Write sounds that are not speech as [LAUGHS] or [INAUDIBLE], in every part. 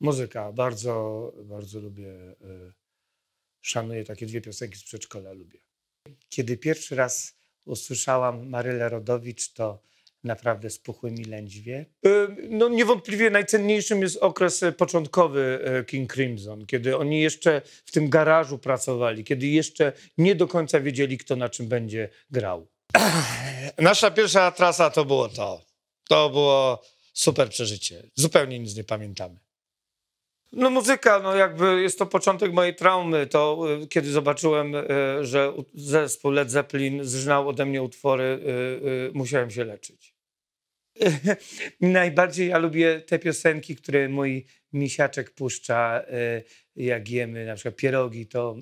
Muzyka. Bardzo, bardzo lubię, e, szanuję takie dwie piosenki z przedszkola, lubię. Kiedy pierwszy raz usłyszałam Marylę Rodowicz, to naprawdę spuchły mi lędźwie. E, no niewątpliwie najcenniejszym jest okres e, początkowy King Crimson, kiedy oni jeszcze w tym garażu pracowali, kiedy jeszcze nie do końca wiedzieli, kto na czym będzie grał. [CLEARS THROAT] Nasza pierwsza trasa to było to. To było super przeżycie. Zupełnie nic nie pamiętamy. No muzyka, no jakby jest to początek mojej traumy, to y, kiedy zobaczyłem, y, że zespół Led Zeppelin zżnał ode mnie utwory, y, musiałem się leczyć. [LAUGHS] Najbardziej ja lubię te piosenki, które mój misiaczek puszcza, jak jemy na przykład pierogi, to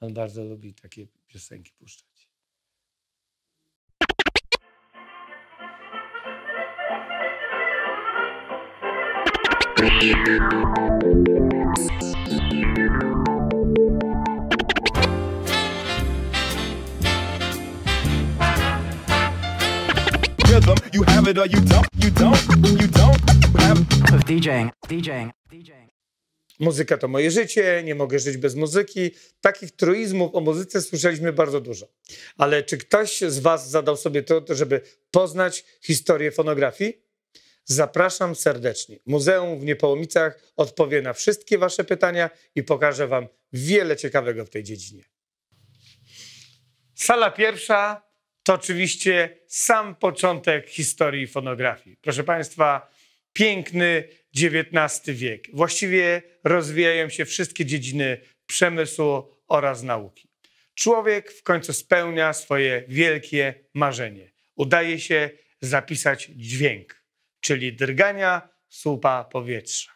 on bardzo lubi takie piosenki puszczać. Rhythm, you have it or you don't, you don't, you don't have DJing, DJing, DJing. Muzyka to moje życie, nie mogę żyć bez muzyki. Takich truizmów o muzyce słyszeliśmy bardzo dużo. Ale czy ktoś z Was zadał sobie to, żeby poznać historię fonografii? Zapraszam serdecznie. Muzeum w Niepołomicach odpowie na wszystkie Wasze pytania i pokaże Wam wiele ciekawego w tej dziedzinie. Sala pierwsza to oczywiście sam początek historii fonografii. Proszę Państwa, piękny XIX wiek. Właściwie rozwijają się wszystkie dziedziny przemysłu oraz nauki. Człowiek w końcu spełnia swoje wielkie marzenie. Udaje się zapisać dźwięk czyli drgania słupa powietrza.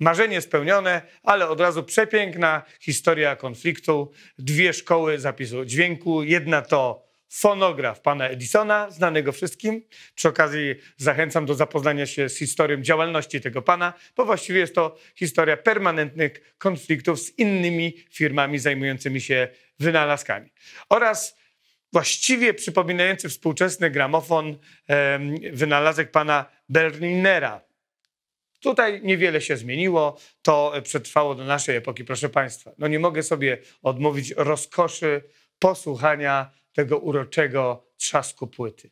Marzenie spełnione, ale od razu przepiękna historia konfliktu. Dwie szkoły zapisu dźwięku. Jedna to fonograf pana Edisona, znanego wszystkim. Przy okazji zachęcam do zapoznania się z historią działalności tego pana, bo właściwie jest to historia permanentnych konfliktów z innymi firmami zajmującymi się wynalazkami. Oraz właściwie przypominający współczesny gramofon, wynalazek pana Berlinera. Tutaj niewiele się zmieniło, to e, przetrwało do naszej epoki, proszę Państwa. No nie mogę sobie odmówić rozkoszy posłuchania tego uroczego trzasku płyty.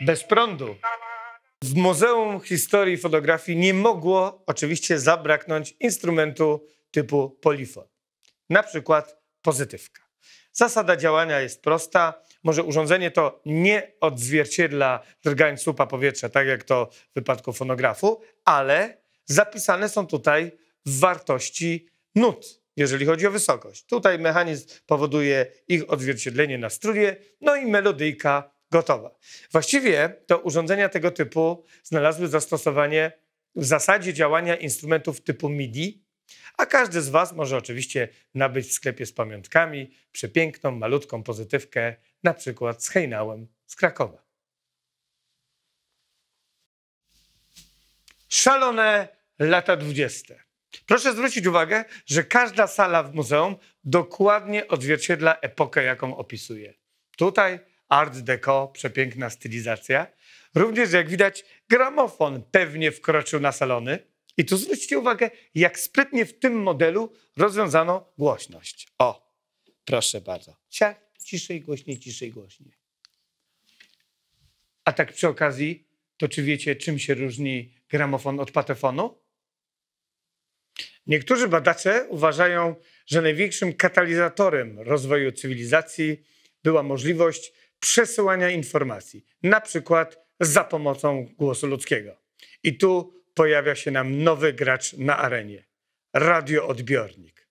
bez prądu. W Muzeum Historii i Fotografii nie mogło oczywiście zabraknąć instrumentu typu polifon, na przykład pozytywka. Zasada działania jest prosta. Może urządzenie to nie odzwierciedla drgań słupa powietrza, tak jak to w wypadku fonografu, ale zapisane są tutaj wartości nut, jeżeli chodzi o wysokość. Tutaj mechanizm powoduje ich odzwierciedlenie na strunie, no i melodyjka gotowa. Właściwie to urządzenia tego typu znalazły zastosowanie w zasadzie działania instrumentów typu MIDI, a każdy z Was może oczywiście nabyć w sklepie z pamiątkami przepiękną, malutką pozytywkę, na przykład z hejnałem z Krakowa. Szalone lata dwudzieste. Proszę zwrócić uwagę, że każda sala w muzeum dokładnie odzwierciedla epokę, jaką opisuje. Tutaj Art Deco, przepiękna stylizacja. Również, jak widać, gramofon pewnie wkroczył na salony. I tu zwróćcie uwagę, jak sprytnie w tym modelu rozwiązano głośność. O, proszę bardzo. Ciach, ciszej, głośniej, ciszej, głośniej. A tak przy okazji, to czy wiecie, czym się różni gramofon od patefonu? Niektórzy badacze uważają, że największym katalizatorem rozwoju cywilizacji była możliwość przesyłania informacji, na przykład za pomocą głosu ludzkiego. I tu pojawia się nam nowy gracz na arenie radioodbiornik.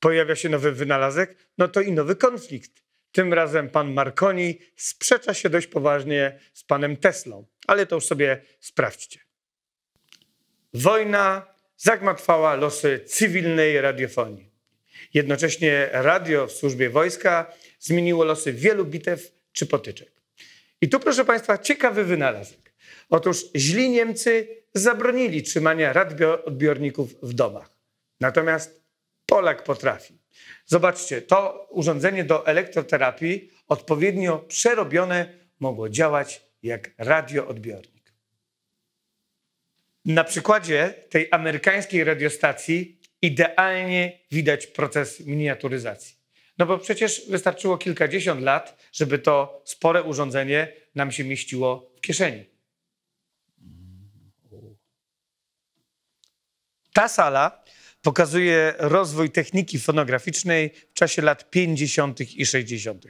Pojawia się nowy wynalazek, no to i nowy konflikt. Tym razem pan Marconi sprzecza się dość poważnie z panem Teslą, ale to już sobie sprawdźcie. Wojna zagmatwała losy cywilnej radiofonii. Jednocześnie radio w służbie wojska zmieniło losy wielu bitew czy potyczek. I tu, proszę Państwa, ciekawy wynalazek. Otóż źli Niemcy zabronili trzymania radioodbiorników w domach. Natomiast Polak potrafi. Zobaczcie, to urządzenie do elektroterapii odpowiednio przerobione mogło działać jak radioodbiornik. Na przykładzie tej amerykańskiej radiostacji idealnie widać proces miniaturyzacji. No bo przecież wystarczyło kilkadziesiąt lat, żeby to spore urządzenie nam się mieściło w kieszeni. Ta sala pokazuje rozwój techniki fonograficznej w czasie lat 50. i 60.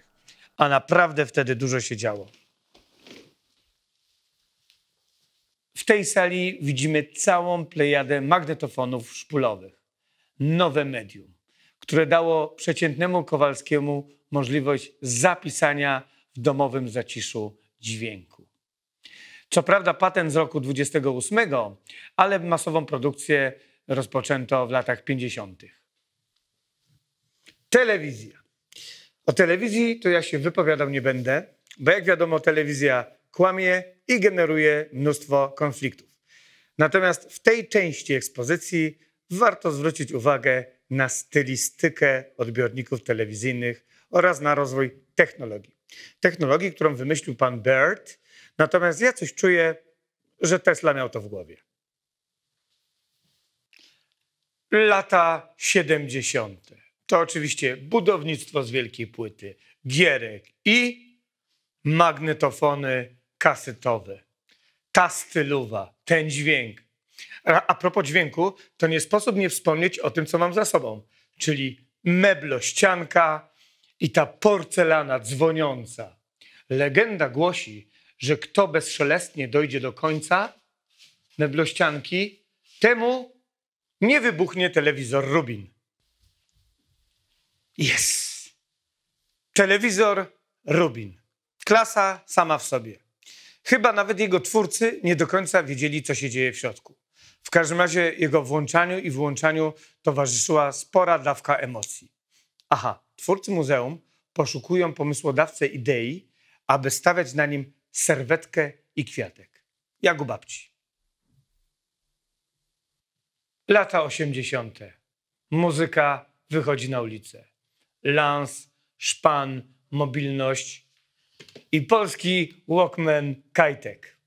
A naprawdę wtedy dużo się działo. W tej sali widzimy całą plejadę magnetofonów szpulowych. Nowe medium które dało przeciętnemu Kowalskiemu możliwość zapisania w domowym zaciszu dźwięku. Co prawda patent z roku 28, ale masową produkcję rozpoczęto w latach 50. Telewizja. O telewizji to ja się wypowiadał nie będę, bo jak wiadomo, telewizja kłamie i generuje mnóstwo konfliktów. Natomiast w tej części ekspozycji warto zwrócić uwagę na stylistykę odbiorników telewizyjnych oraz na rozwój technologii. Technologii, którą wymyślił pan Baird, natomiast ja coś czuję, że Tesla miał to w głowie. Lata 70. To oczywiście budownictwo z wielkiej płyty, gierek i magnetofony kasetowe. Ta stylowa, ten dźwięk, a, a propos dźwięku, to nie sposób nie wspomnieć o tym, co mam za sobą, czyli meblościanka i ta porcelana dzwoniąca. Legenda głosi, że kto bezszelestnie dojdzie do końca meblościanki, temu nie wybuchnie telewizor Rubin. Jest. Telewizor Rubin. Klasa sama w sobie. Chyba nawet jego twórcy nie do końca wiedzieli, co się dzieje w środku. W każdym razie jego włączaniu i wyłączaniu towarzyszyła spora dawka emocji. Aha, twórcy muzeum poszukują pomysłodawcę idei, aby stawiać na nim serwetkę i kwiatek. Jak u babci. Lata 80. Muzyka wychodzi na ulicę. Lans, szpan, mobilność i polski Walkman Kajtek.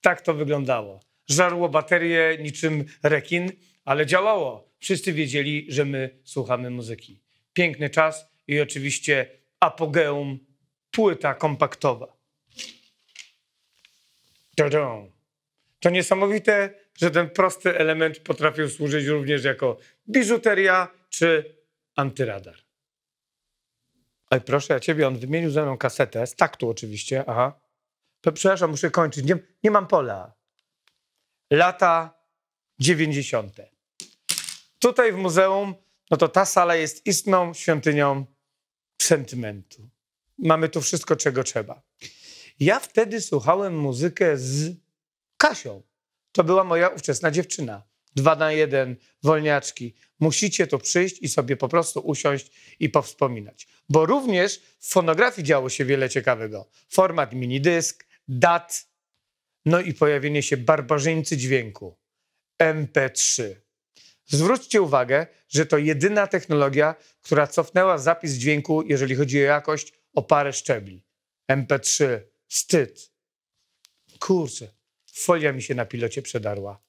Tak to wyglądało żarło baterię niczym rekin, ale działało. Wszyscy wiedzieli, że my słuchamy muzyki. Piękny czas i oczywiście apogeum, płyta kompaktowa. To niesamowite, że ten prosty element potrafił służyć również jako biżuteria czy antyradar. Oj, proszę ja ciebie, on wymienił ze mną kasetę, z taktu oczywiście, aha. przepraszam, muszę kończyć, nie, nie mam pola lata 90. Tutaj w muzeum, no to ta sala jest istną świątynią sentymentu. Mamy tu wszystko, czego trzeba. Ja wtedy słuchałem muzykę z Kasią. To była moja ówczesna dziewczyna. Dwa na jeden, wolniaczki. Musicie tu przyjść i sobie po prostu usiąść i powspominać. Bo również w fonografii działo się wiele ciekawego. Format minidysk, dat, no i pojawienie się barbarzyńcy dźwięku MP3. Zwróćcie uwagę, że to jedyna technologia, która cofnęła zapis dźwięku, jeżeli chodzi o jakość, o parę szczebli. MP3, wstyd. Kurczę, folia mi się na pilocie przedarła.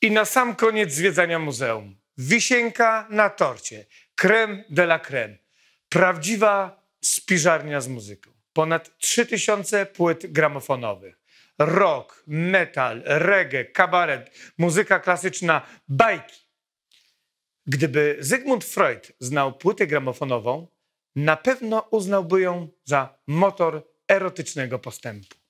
I na sam koniec zwiedzania muzeum. Wisienka na torcie. Creme de la creme. Prawdziwa spiżarnia z muzyką ponad 3000 płyt gramofonowych. Rock, metal, reggae, kabaret, muzyka klasyczna, bajki. Gdyby Zygmunt Freud znał płytę gramofonową, na pewno uznałby ją za motor erotycznego postępu.